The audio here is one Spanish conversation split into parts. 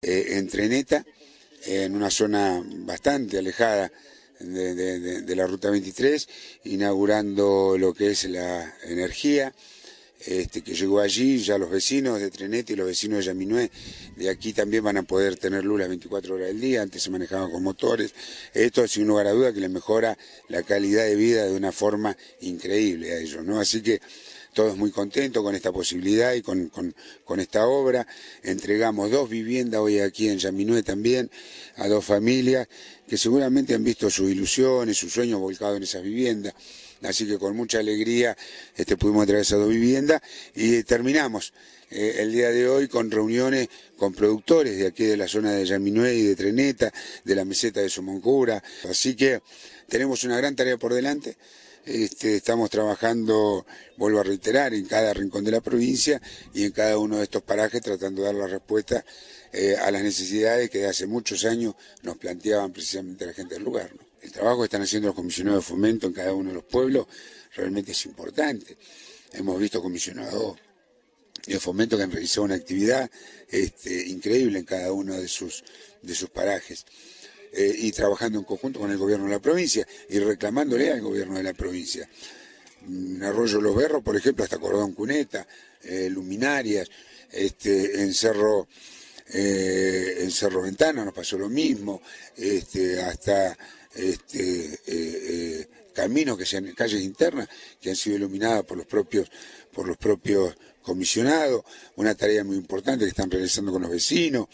Eh, en Treneta, en una zona bastante alejada de, de, la Ruta 23, inaugurando lo que es la energía, este, que llegó allí, ya los vecinos de Trenete y los vecinos de Yaminué de aquí también van a poder tener luz las 24 horas del día, antes se manejaban con motores. Esto sin lugar a duda que le mejora la calidad de vida de una forma increíble a ellos, ¿no? Así que todos muy contentos con esta posibilidad y con, con, esta obra. Entregamos dos viviendas hoy aquí en Yaminué también a dos familias que seguramente han visto sus ilusiones, sus sueños volcados en esas viviendas. Así que con mucha alegría este, pudimos atravesar dos viviendas y eh, terminamos eh, el día de hoy con reuniones con productores de aquí de la zona de Yaminué y de Treneta, de la meseta de Somoncura. Así que tenemos una gran tarea por delante. Este, estamos trabajando, vuelvo a reiterar, en cada rincón de la provincia y en cada uno de estos parajes tratando de dar la respuesta eh, a las necesidades que hace muchos años nos planteaban precisamente la gente del lugar el trabajo que están haciendo los comisionados de fomento en cada uno de los pueblos realmente es importante. Hemos visto comisionados de fomento que han realizado una actividad este, increíble en cada uno de sus, de sus parajes. Eh, y trabajando en conjunto con el gobierno de la provincia y reclamándole al gobierno de la provincia. En Arroyo Los Berros, por ejemplo, hasta Cordón Cuneta, eh, Luminarias, este, en Cerro eh, en Cerro Ventana nos pasó lo mismo, este, hasta este, eh, eh, caminos que sean calles internas que han sido iluminadas por los propios, comisionados, una tarea muy importante que están realizando con los vecinos,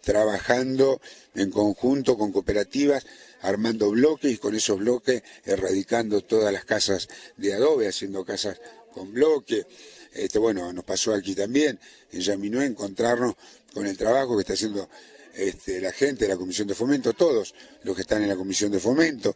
trabajando en conjunto con cooperativas, armando bloques y con esos bloques erradicando todas las casas de adobe, haciendo casas con bloques, este, bueno, nos pasó aquí también, en Yaminué, encontrarnos con el trabajo que está haciendo este, la gente de la Comisión de Fomento, todos los que están en la Comisión de Fomento.